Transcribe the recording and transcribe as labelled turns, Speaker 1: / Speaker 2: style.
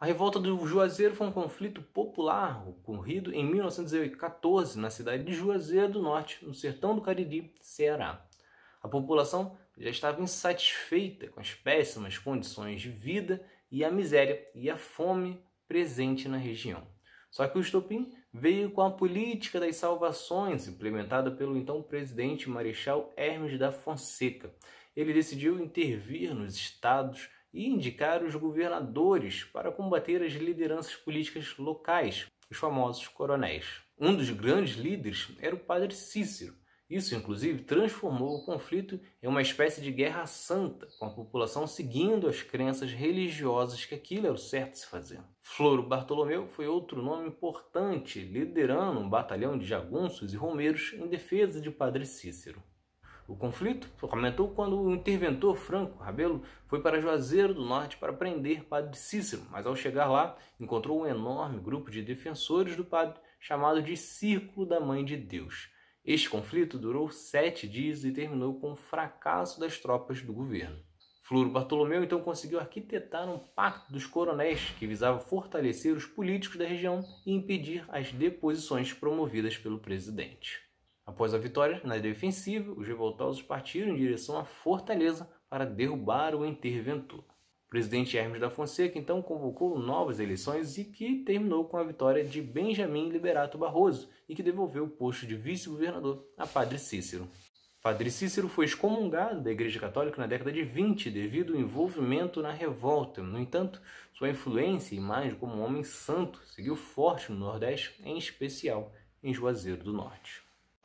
Speaker 1: A revolta do Juazeiro foi um conflito popular ocorrido em 1914 na cidade de Juazeiro do Norte, no sertão do Cariri, Ceará. A população já estava insatisfeita com as péssimas condições de vida e a miséria e a fome presente na região. Só que o estopim veio com a política das salvações implementada pelo então presidente Marechal Hermes da Fonseca. Ele decidiu intervir nos estados e indicar os governadores para combater as lideranças políticas locais, os famosos coronéis. Um dos grandes líderes era o padre Cícero. Isso, inclusive, transformou o conflito em uma espécie de guerra santa, com a população seguindo as crenças religiosas que aquilo era o certo se fazer. Floro Bartolomeu foi outro nome importante, liderando um batalhão de jagunços e romeiros em defesa de Padre Cícero. O conflito aumentou quando o interventor Franco Rabelo foi para Juazeiro do Norte para prender Padre Cícero, mas ao chegar lá encontrou um enorme grupo de defensores do padre chamado de Círculo da Mãe de Deus. Este conflito durou sete dias e terminou com o fracasso das tropas do governo. Floro Bartolomeu então conseguiu arquitetar um pacto dos coronéis que visava fortalecer os políticos da região e impedir as deposições promovidas pelo presidente. Após a vitória, na defensiva, os revoltosos partiram em direção à fortaleza para derrubar o interventor. O presidente Hermes da Fonseca então convocou novas eleições e que terminou com a vitória de Benjamin Liberato Barroso e que devolveu o posto de vice-governador a Padre Cícero. Padre Cícero foi excomungado da Igreja Católica na década de 20 devido ao envolvimento na revolta. No entanto, sua influência e imagem como um homem santo seguiu forte no Nordeste, em especial em Juazeiro do Norte.